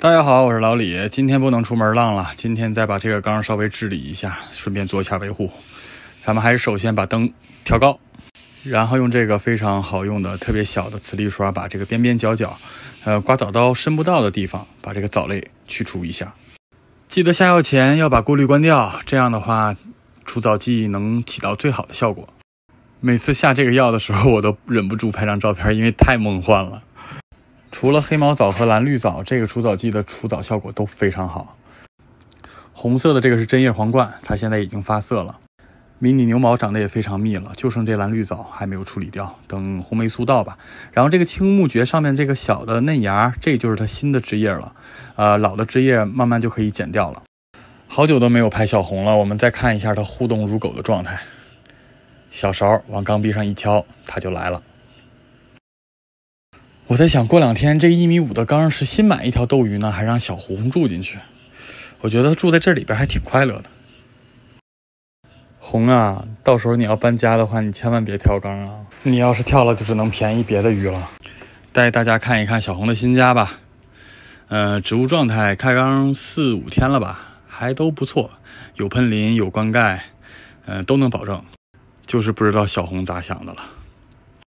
大家好，我是老李，今天不能出门浪了。今天再把这个缸稍微治理一下，顺便做一下维护。咱们还是首先把灯调高，然后用这个非常好用的、特别小的磁力刷，把这个边边角角、呃刮藻刀伸不到的地方，把这个藻类去除一下。记得下药前要把过滤关掉，这样的话除藻剂能起到最好的效果。每次下这个药的时候，我都忍不住拍张照片，因为太梦幻了。除了黑毛藻和蓝绿藻，这个除藻剂的除藻效果都非常好。红色的这个是针叶皇冠，它现在已经发色了，迷你牛毛长得也非常密了，就剩这蓝绿藻还没有处理掉，等红霉素到吧。然后这个青木蕨上面这个小的嫩芽，这就是它新的枝叶了，呃，老的枝叶慢慢就可以剪掉了。好久都没有拍小红了，我们再看一下它互动如狗的状态。小勺往缸壁上一敲，它就来了。我在想过两天，这一米五的缸是新买一条斗鱼呢，还是让小红住进去？我觉得住在这里边还挺快乐的。红啊，到时候你要搬家的话，你千万别跳缸啊！你要是跳了，就只能便宜别的鱼了。带大家看一看小红的新家吧。呃，植物状态开缸四五天了吧，还都不错，有喷淋，有灌溉，呃，都能保证，就是不知道小红咋想的了。